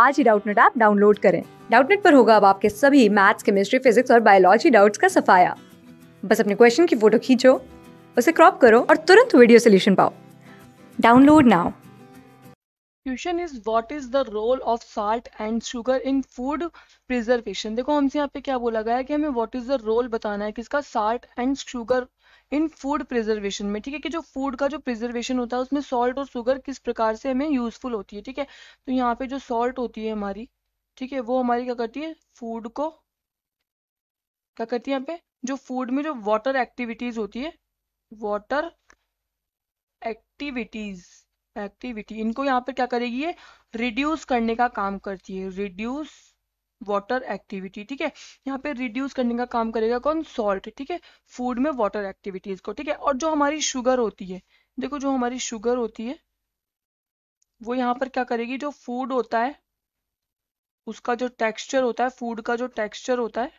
आज ही Doubtnut app download करें डाउटनेट पर होगा अब आपके सभी मैथ्स केमिस्ट्री फिजिक्स और बायोलॉजी डाउट्स का सफाया बस अपने क्वेश्चन की फोटो खींचो उसे क्रॉप करो और तुरंत वीडियो सोल्यूशन पाओ download now question is what is the role of salt and sugar in food preservation देखो हमसे यहाँ पे क्या बोला गया है कि हमें व्हाट इज द रोल बताना है किसका salt and sugar in food preservation में ठीक है कि जो फूड का जो प्रिजर्वेशन होता है उसमें सॉल्ट और शुगर किस प्रकार से हमें यूजफुल होती है ठीक है तो यहाँ पे जो सॉल्ट होती है हमारी ठीक है वो हमारी क्या करती है फूड को क्या करती है यहाँ पे जो फूड में जो वाटर एक्टिविटीज होती है वाटर एक्टिविटीज एक्टिविटी इनको यहाँ पर क्या करेगी ये रिड्यूस करने का काम करती है रिड्यूस वाटर एक्टिविटी ठीक है यहाँ पे रिड्यूस करने का काम करेगा कौन सॉल्ट ठीक है फूड में वाटर एक्टिविटीज को ठीक है और जो हमारी शुगर होती है देखो जो हमारी शुगर होती है वो यहाँ पर क्या करेगी जो फूड होता है उसका जो टेक्सचर होता है फूड का जो टेक्सचर होता है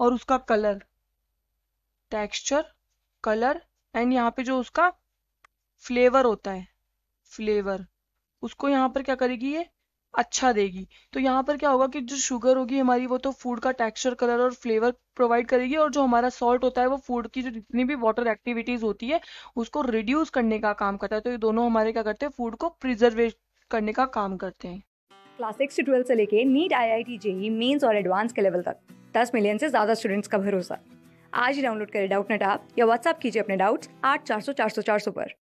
और उसका कलर टेक्सचर कलर एंड यहाँ पे जो उसका फ्लेवर होता है फ्लेवर उसको यहाँ पर क्या करेगी ये अच्छा देगी तो यहाँ पर क्या होगा कि जो शुगर होगी हमारी वो तो फूड का टेक्सचर कलर और फ्लेवर प्रोवाइड करेगी और जो हमारा सॉल्ट होता है वो फूड की जो जितनी भी वाटर एक्टिविटीज होती है उसको रिड्यूस करने का काम करता है तो ये दोनों हमारे क्या करते हैं फूड को प्रिजर्वे करने का काम करते हैं क्लास सिक्स से ट्वेल्थ से लेके NEET I I T JEE mains और एडवांस के लेवल तक दस मिलियन से ज़्यादा स्टूडेंट्स का भरोसा आज ही डाउनलोड करें डाउट नेट आप या व्हाट्सअप कीजिए अपने डाउट्स आठ चार सौ चार सौ चार सौ पर